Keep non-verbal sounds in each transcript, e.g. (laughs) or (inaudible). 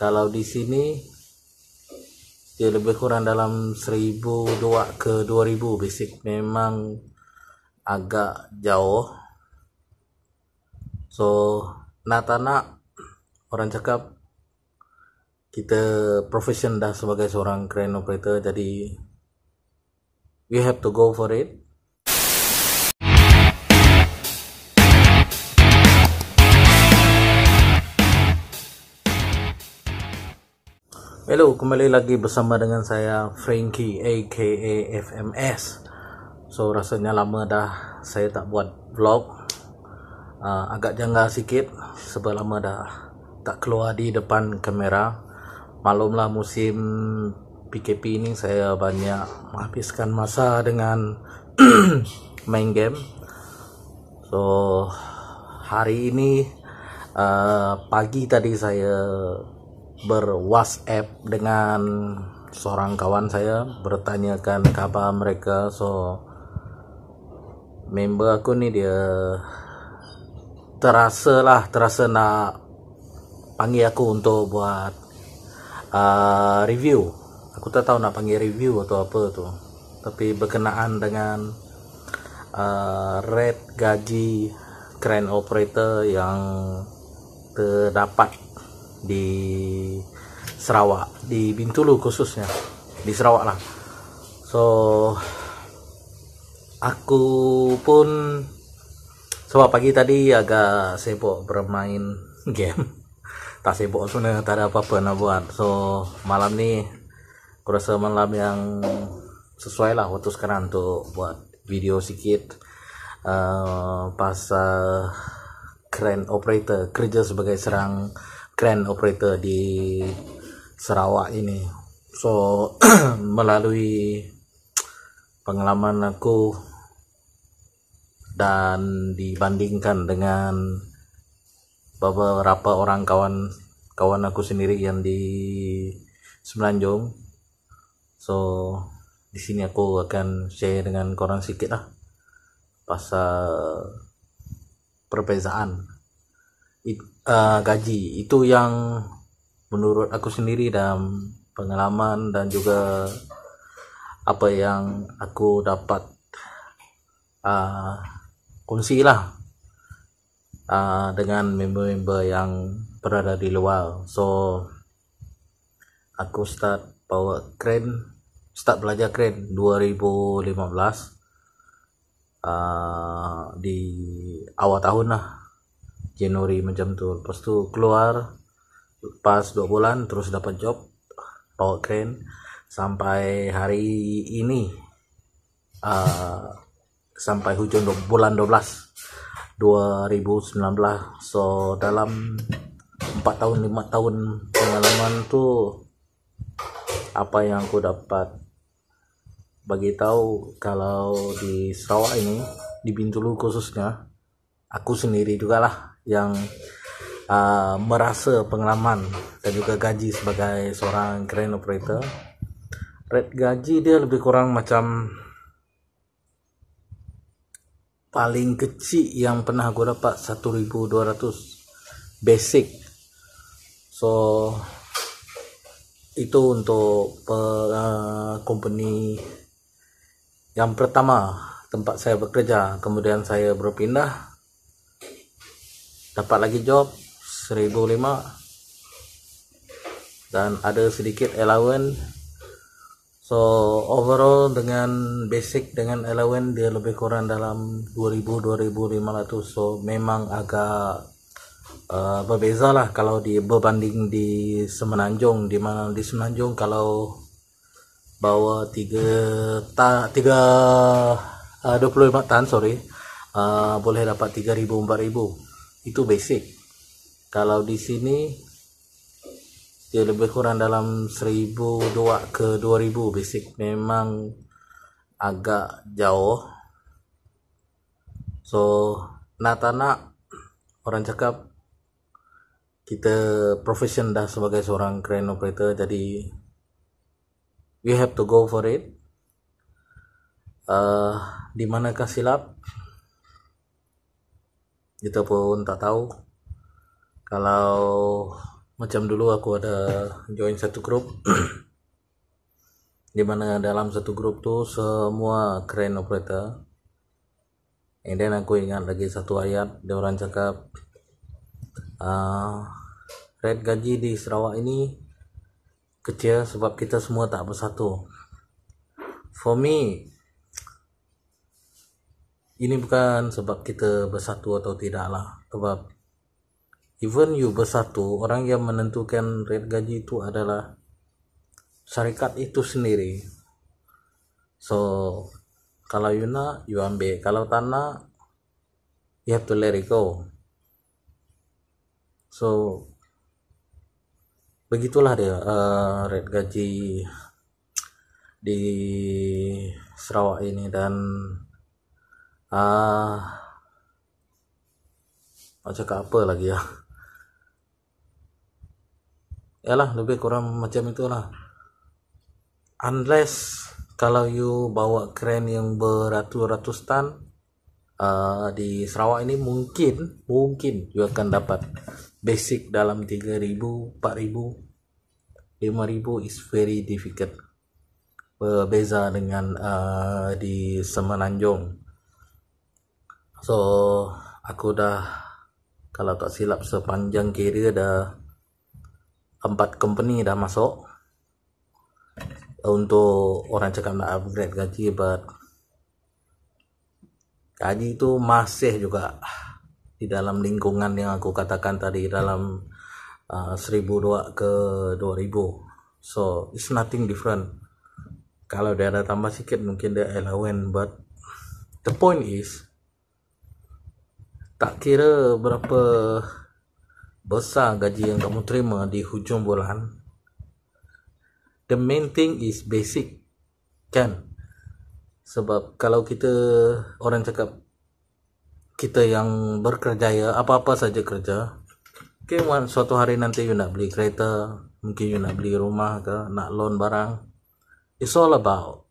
kalau di sini dia lebih kurang dalam 1002 ke 2000 basic memang agak jauh so nak tak nak orang cakap kita profession dah sebagai seorang crane operator jadi we have to go for it Hello, kembali lagi bersama dengan saya Frankie aka FMS. So rasanya lama dah saya tak buat vlog. Uh, agak janggal sikit sebab lama dah tak keluar di depan kamera. Malumlah musim PKP ini saya banyak menghabiskan masa dengan (clears throat) main game. So hari ini uh, pagi tadi saya ber dengan seorang kawan saya bertanyakan kabar mereka so member aku ni dia terasa lah terasa nak panggil aku untuk buat uh, review aku tak tahu nak panggil review atau apa tu tapi berkenaan dengan uh, red gaji crane operator yang terdapat di Sarawak di Bintulu khususnya di Sarawak lah so aku pun sebab pagi tadi agak sibuk bermain (laughs) game tak sibuk sebenarnya tak ada apa-apa nak buat so malam ni aku rasa malam yang sesuai lah waktu sekarang untuk buat video sikit uh, pasal keren operator kerja sebagai serang crane operator di Sarawak ini. So (clears throat) melalui pengalaman aku dan dibandingkan dengan beberapa orang kawan kawan aku sendiri yang di Semenanjung. So di sini aku akan share dengan korang sikit lah pasal perbezaan uh, gaji itu yang menurut aku sendiri dan pengalaman dan juga apa yang aku dapat uh, kongsi lah uh, dengan member-member yang berada di luar so aku start power kren start belajar kren 2015 uh, di awal tahun lah Januari macam tuh pas tu keluar pas dua bulan terus dapat job power crane, sampai hari ini uh, sampai hujan dua bulan 12 2019 so dalam empat tahun lima tahun pengalaman tu, apa yang aku dapat bagi tahu kalau di Sarawak ini di Bintulu khususnya aku sendiri juga lah yang uh, merasa pengalaman dan juga gaji sebagai seorang crane operator Red gaji dia lebih kurang macam paling kecil yang pernah gua dapat 1200 basic so itu untuk per, uh, company yang pertama tempat saya bekerja kemudian saya berpindah dapat lagi job 1500 dan ada sedikit allowance so overall dengan basic dengan allowance dia lebih kurang dalam 2000 2500 so memang agak Uh, berbeza lah kalau di berbanding di Semenanjung di mana di Semenanjung kalau bawa tiga ta, tiga uh, dua puluh lima tan sorry uh, boleh dapat tiga ribu empat ribu itu basic kalau di sini dia lebih kurang dalam 1002 ke 2000 basic memang agak jauh so nak tak nak orang cakap kita profession dah sebagai seorang crane operator jadi we have to go for it uh, di kasih lap? kita pun tak tahu kalau macam dulu aku ada join satu grup (clears throat) di mana dalam satu grup tuh semua crane operator and then aku ingat lagi satu ayat dia orang cakap uh, ah, rate gaji di Sarawak ini kecil sebab kita semua tak bersatu for me ini bukan sebab kita bersatu atau tidak lah sebab even you bersatu orang yang menentukan rate gaji itu adalah syarikat itu sendiri so kalau you nak you ambil kalau tak nak you have to let it go so begitulah dia uh, rate gaji di Sarawak ini dan Ah. Nak cakap apa lagi ya? ya lah lebih kurang macam itu lah. Unless kalau you bawa kren yang beratus-ratus tan uh, ah, di Sarawak ini mungkin mungkin you akan dapat basic dalam 3000, 4000, 5000 is very difficult. Berbeza dengan uh, di Semenanjung. So aku dah kalau tak silap sepanjang kira ada empat company dah masuk untuk orang cakap nak upgrade gaji but gaji tu masih juga di dalam lingkungan yang aku katakan tadi dalam uh, dua ke dua ribu. so it's nothing different kalau dia ada tambah sikit mungkin dia allowance but the point is tak kira berapa besar gaji yang kamu terima di hujung bulan the main thing is basic kan sebab kalau kita orang cakap kita yang berkerjaya apa-apa saja kerja mungkin okay, suatu hari nanti you nak beli kereta mungkin you nak beli rumah ke nak loan barang it's all about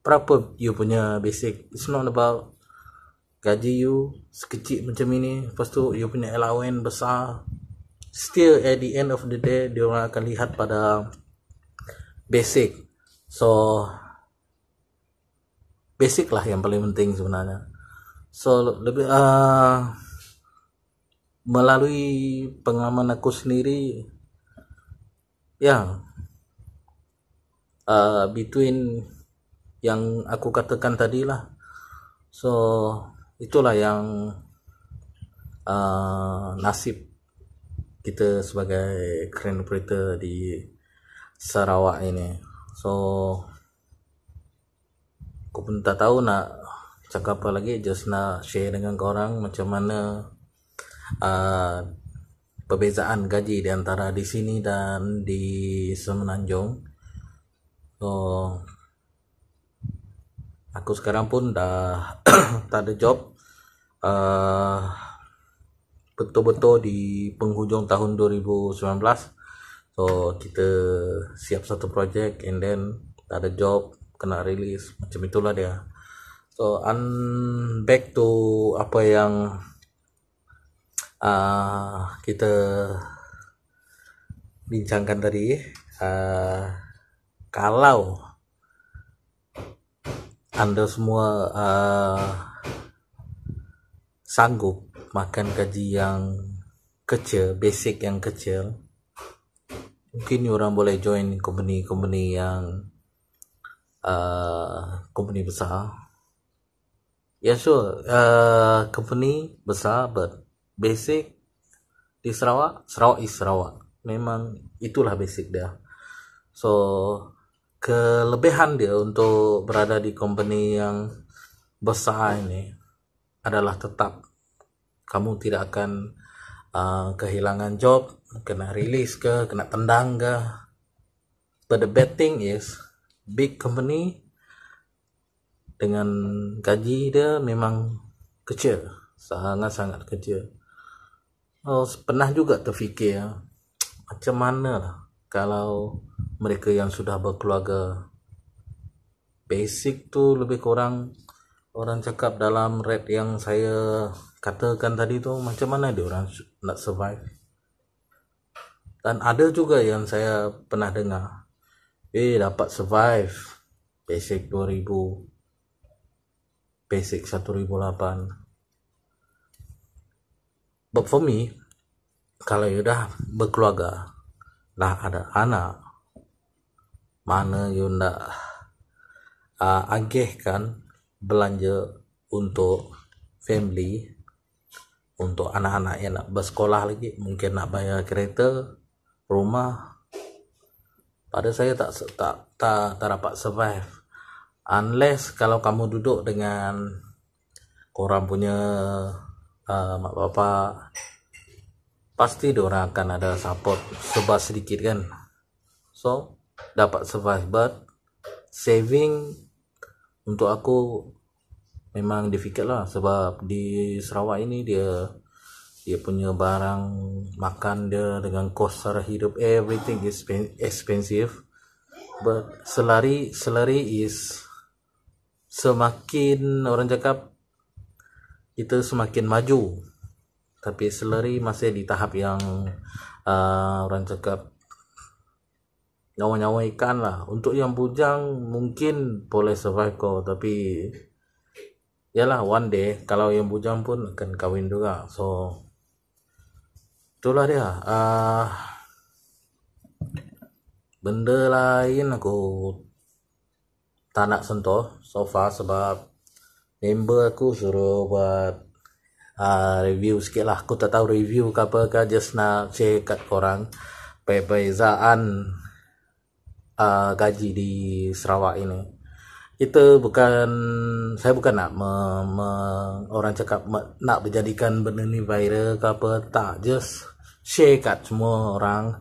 berapa you punya basic it's not about gaji you sekecil macam ini lepas tu you punya allowance besar still at the end of the day dia orang akan lihat pada basic so basic lah yang paling penting sebenarnya so lebih uh, melalui pengalaman aku sendiri ya yeah, uh, between yang aku katakan tadilah so itulah yang uh, nasib kita sebagai crane operator di Sarawak ini. So aku pun tak tahu nak cakap apa lagi just nak share dengan korang macam mana uh, perbezaan gaji di antara di sini dan di Semenanjung. So aku sekarang pun dah (clears throat) tak ada job uh, betul-betul di penghujung tahun 2019 so kita siap satu projek and then tak ada job kena rilis macam itulah dia so un back to apa yang uh, kita bincangkan tadi uh, kalau anda semua uh, sanggup makan gaji yang kecil, basic yang kecil, mungkin orang boleh join company-company yang uh, company besar. Ya yeah, sure, uh, company besar but basic di Sarawak, Sarawak is Sarawak. Memang itulah basic dia. So, kelebihan dia untuk berada di company yang besar ini adalah tetap kamu tidak akan uh, kehilangan job, kena rilis ke, kena tendang ke. But the bad thing is big company dengan gaji dia memang kecil, sangat-sangat kecil. Oh, pernah juga terfikir macam mana lah kalau mereka yang sudah berkeluarga basic tu lebih kurang orang cakap dalam rap yang saya katakan tadi tu macam mana dia orang nak survive dan ada juga yang saya pernah dengar eh dapat survive basic 2000 basic 1008 but for me kalau you dah berkeluarga dah ada anak mana you nak uh, kan belanja untuk family untuk anak-anak yang nak bersekolah lagi mungkin nak bayar kereta rumah pada saya tak tak tak, tak dapat survive unless kalau kamu duduk dengan korang punya uh, mak bapak pasti diorang akan ada support sebab sedikit kan so dapat survive but saving untuk aku memang difficult lah sebab di Sarawak ini dia dia punya barang makan dia dengan kos sara hidup everything is expensive but selari selari is semakin orang cakap kita semakin maju tapi selari masih di tahap yang uh, orang cakap nyawa-nyawa ikan lah untuk yang bujang mungkin boleh survive kau tapi ya lah, one day kalau yang bujang pun akan kawin juga so itulah dia uh, benda lain aku tak nak sentuh so far sebab member aku suruh buat uh, review sikit lah aku tak tahu review ke apa ke just nak share kat korang perbezaan uh, gaji di Sarawak ini kita bukan saya bukan nak me, me, orang cakap me, nak menjadikan benda ni viral ke apa tak just share kat semua orang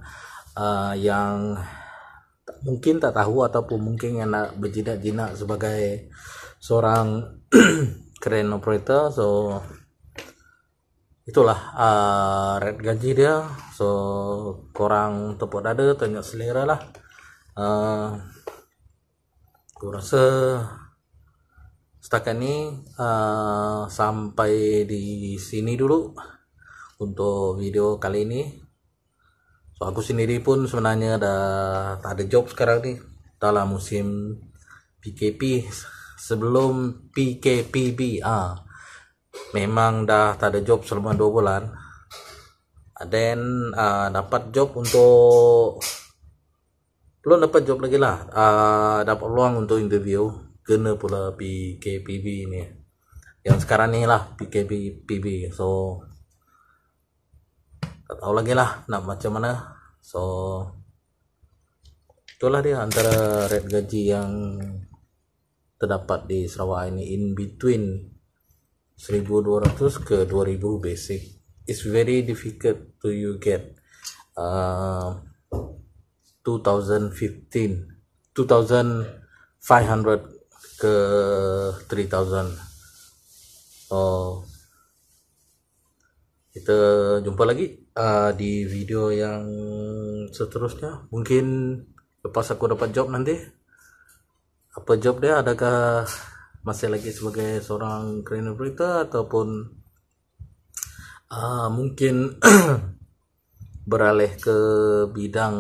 uh, yang mungkin tak tahu ataupun mungkin yang nak berjinak-jinak sebagai seorang keren (clears throat) operator so itulah uh, red gaji dia so korang tepuk dada tengok selera lah aku ah, rasa setakat ni uh, sampai di sini dulu untuk video kali ini so aku sendiri pun sebenarnya dah tak ada job sekarang ni dalam musim PKP sebelum PKPB ah memang dah tak ada job selama 2 bulan then uh, dapat job untuk belum dapat job lagi lah uh, dapat peluang untuk interview kena pula PKPB ni yang sekarang ni lah PKPB so tak tahu lagi lah nak macam mana so itulah dia antara red gaji yang terdapat di Sarawak ini in between 1200 ke 2000 basic it's very difficult to you get uh, 2500 ke 3000 oh kita jumpa lagi uh, di video yang seterusnya mungkin lepas aku dapat job nanti apa job dia adakah masih lagi sebagai seorang crane operator ataupun uh, mungkin (clears throat) beralih ke bidang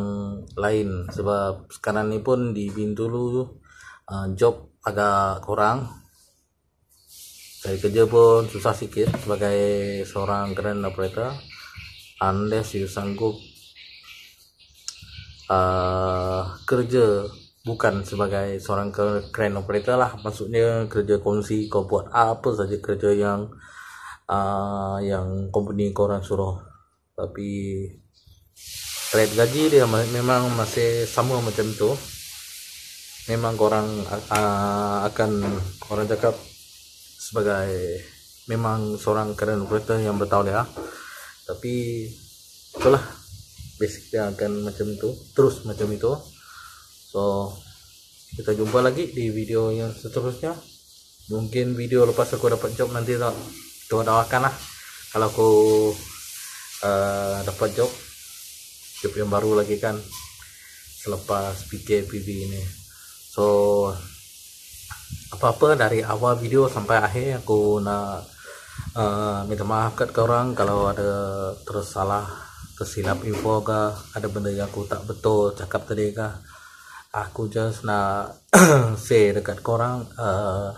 lain sebab sekarang ni pun di Bintulu uh, eh, job agak kurang cari kerja pun susah sikit sebagai seorang grand operator unless you sanggup uh, kerja bukan sebagai seorang crane operator lah maksudnya kerja kongsi kau buat apa saja kerja yang uh, yang company korang suruh tapi rate gaji dia memang masih sama macam tu memang korang uh, akan korang cakap sebagai memang seorang current operator yang bertahuliah tapi itulah basic dia akan macam tu terus macam itu so kita jumpa lagi di video yang seterusnya mungkin video lepas aku dapat job nanti tak kita doakan lah kalau aku uh, dapat job job yang baru lagi kan selepas PKPB ini so apa-apa dari awal video sampai akhir aku nak uh, minta maaf kat korang kalau ada tersalah tersilap info ke ada benda yang aku tak betul cakap tadi ke aku just nak say (clears throat) dekat korang uh,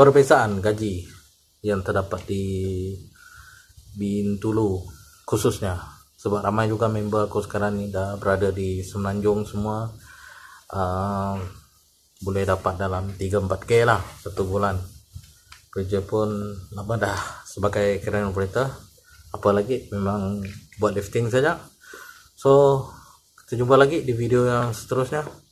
perbezaan gaji yang terdapat di Bintulu khususnya sebab ramai juga member aku sekarang ni dah berada di semenanjung semua uh, boleh dapat dalam 3-4k lah satu bulan kerja pun lama dah sebagai kerana operator apa lagi memang buat lifting saja so kita jumpa lagi di video yang seterusnya